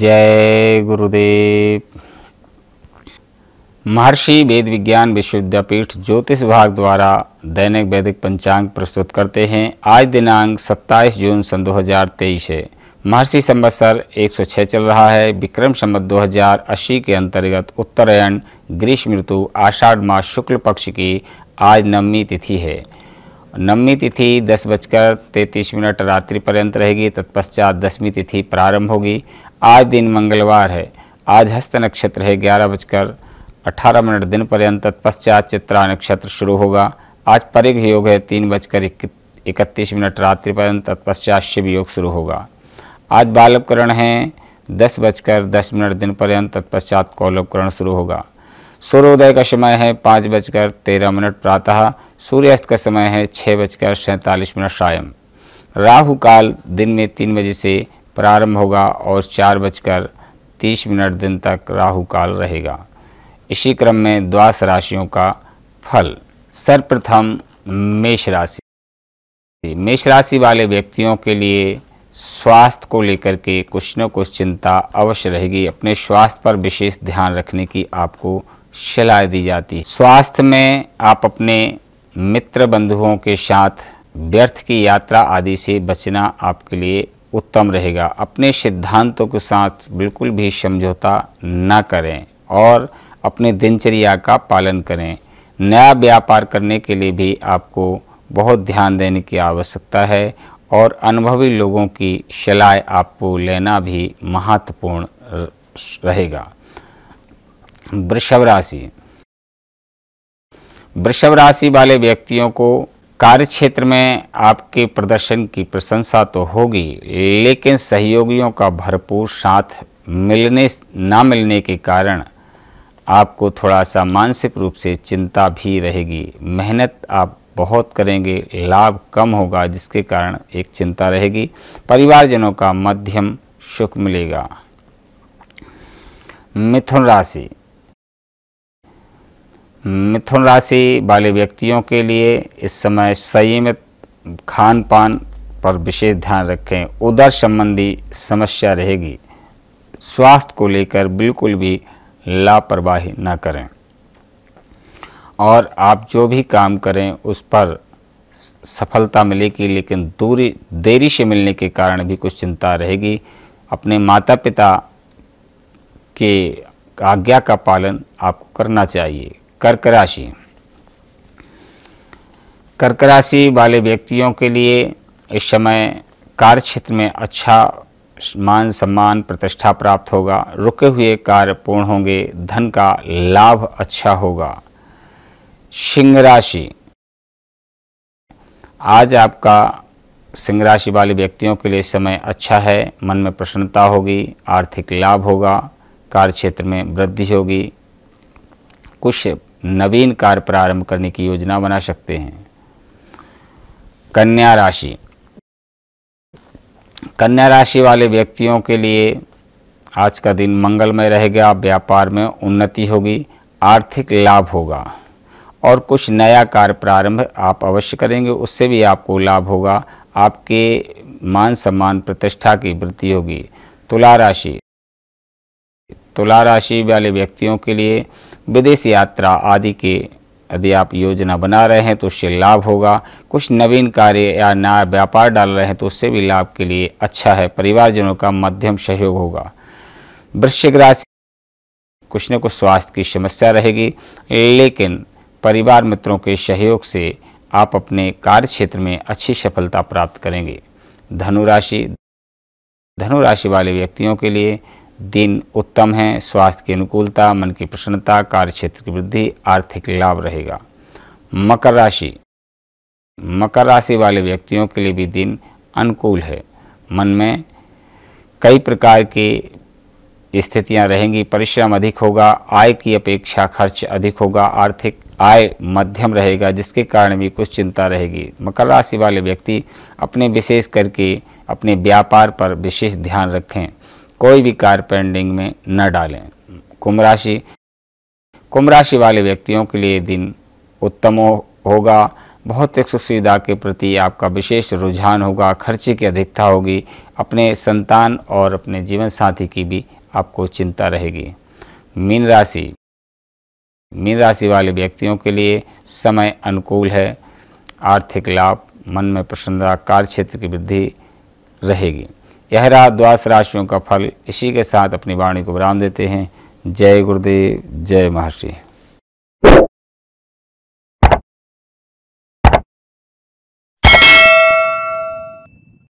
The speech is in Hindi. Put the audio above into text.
जय गुरुदेव महर्षि वेद विज्ञान विश्वविद्यापीठ ज्योतिष विभाग द्वारा दैनिक वैदिक पंचांग प्रस्तुत करते हैं आज दिनांक 27 जून सन 2023 है महर्षि संवत्सर 106 चल रहा है विक्रम संबत 2080 के अंतर्गत उत्तरायण ग्रीष्म ऋतु आषाढ़ मास शुक्ल पक्ष की आज नवमी तिथि है नवमी तिथि दस बजकर तैंतीस मिनट रात्रि पर्यंत रहेगी तत्पश्चात दसवीं तिथि प्रारंभ होगी आज दिन मंगलवार है आज हस्त नक्षत्र है ग्यारह बजकर अठारह मिनट दिन पर्यंत तत्पश्चात चित्रा नक्षत्र शुरू होगा आज परिघ योग है तीन बजकर इकतीस मिनट रात्रि पर्यंत तत्पश्चात शिव योग शुरू होगा आज बालवकरण है दस बजकर दस मिनट दिन पर्यंत तत्पश्चात कौलवकरण शुरू होगा सूर्योदय का समय है पाँच बजकर तेरह मिनट प्रातः सूर्यास्त का समय है छः बजकर सैंतालीस मिनट सायं राहु काल दिन में तीन बजे से प्रारंभ होगा और चार बजकर तीस मिनट दिन तक राहु काल रहेगा इसी क्रम में द्वास राशियों का फल सर्वप्रथम मेष राशि मेष राशि वाले व्यक्तियों के लिए स्वास्थ्य को लेकर के कुछ न कुछ चिंता अवश्य रहेगी अपने स्वास्थ्य पर विशेष ध्यान रखने की आपको सलाह दी जाती है स्वास्थ्य में आप अपने मित्र बंधुओं के साथ व्यर्थ की यात्रा आदि से बचना आपके लिए उत्तम रहेगा अपने सिद्धांतों के साथ बिल्कुल भी समझौता ना करें और अपने दिनचर्या का पालन करें नया व्यापार करने के लिए भी आपको बहुत ध्यान देने की आवश्यकता है और अनुभवी लोगों की सलाह आपको लेना भी महत्वपूर्ण रहेगा वृषभ राशि वृषभ राशि वाले व्यक्तियों को कार्य क्षेत्र में आपके प्रदर्शन की प्रशंसा तो होगी लेकिन सहयोगियों का भरपूर साथ मिलने ना मिलने के कारण आपको थोड़ा सा मानसिक रूप से चिंता भी रहेगी मेहनत आप बहुत करेंगे लाभ कम होगा जिसके कारण एक चिंता रहेगी परिवारजनों का मध्यम सुख मिलेगा मिथुन राशि मिथुन राशि वाले व्यक्तियों के लिए इस समय संयमित खान पान पर विशेष ध्यान रखें उदर संबंधी समस्या रहेगी स्वास्थ्य को लेकर बिल्कुल भी लापरवाही ना करें और आप जो भी काम करें उस पर सफलता मिलेगी लेकिन दूरी देरी से मिलने के कारण भी कुछ चिंता रहेगी अपने माता पिता के आज्ञा का पालन आपको करना चाहिए कर्क राशि कर्क राशि वाले व्यक्तियों के लिए इस समय कार्य क्षेत्र में अच्छा मान सम्मान प्रतिष्ठा प्राप्त होगा रुके हुए कार्य पूर्ण होंगे धन का लाभ अच्छा होगा सिंह राशि आज आपका सिंह राशि वाले व्यक्तियों के लिए समय अच्छा है मन में प्रसन्नता होगी आर्थिक लाभ होगा कार्य क्षेत्र में वृद्धि होगी कुछ नवीन कार्य प्रारंभ करने की योजना बना सकते हैं कन्या राशि कन्या राशि वाले व्यक्तियों के लिए आज का दिन मंगलमय रहेगा व्यापार में उन्नति होगी आर्थिक लाभ होगा और कुछ नया कार्य प्रारंभ आप अवश्य करेंगे उससे भी आपको लाभ होगा आपके मान सम्मान प्रतिष्ठा की वृद्धि होगी तुला राशि तुला राशि वाले व्यक्तियों के लिए विदेश यात्रा आदि के यदि आप योजना बना रहे हैं तो उससे लाभ होगा कुछ नवीन कार्य या नया व्यापार डाल रहे हैं तो उससे भी लाभ के लिए अच्छा है परिवारजनों का मध्यम सहयोग होगा वृश्चिक राशि कुछ न कुछ स्वास्थ्य की समस्या रहेगी लेकिन परिवार मित्रों के सहयोग से आप अपने कार्य क्षेत्र में अच्छी सफलता प्राप्त करेंगे धनुराशि धनुराशि वाले व्यक्तियों के लिए दिन उत्तम है स्वास्थ्य की अनुकूलता मन की प्रसन्नता कार्य क्षेत्र की वृद्धि आर्थिक लाभ रहेगा मकर राशि मकर राशि वाले व्यक्तियों के लिए भी दिन अनुकूल है मन में कई प्रकार के स्थितियां रहेंगी परिश्रम अधिक होगा आय की अपेक्षा खर्च अधिक होगा आर्थिक आय मध्यम रहेगा जिसके कारण भी कुछ चिंता रहेगी मकर राशि वाले व्यक्ति अपने विशेष करके अपने व्यापार पर विशेष ध्यान रखें कोई भी कार्य पेंडिंग में न डालें कुंभ राशि कुंभ राशि वाले व्यक्तियों के लिए दिन उत्तम होगा भौतिक सुख सुविधा के प्रति आपका विशेष रुझान होगा खर्चे की अधिकता होगी अपने संतान और अपने जीवन साथी की भी आपको चिंता रहेगी मीन राशि मीन राशि वाले व्यक्तियों के लिए समय अनुकूल है आर्थिक लाभ मन में प्रसन्नता कार्य क्षेत्र की वृद्धि रहेगी यह रहा द्वास राशियों का फल इसी के साथ अपनी वाणी को विराम देते हैं जय गुरुदेव जय महर्षि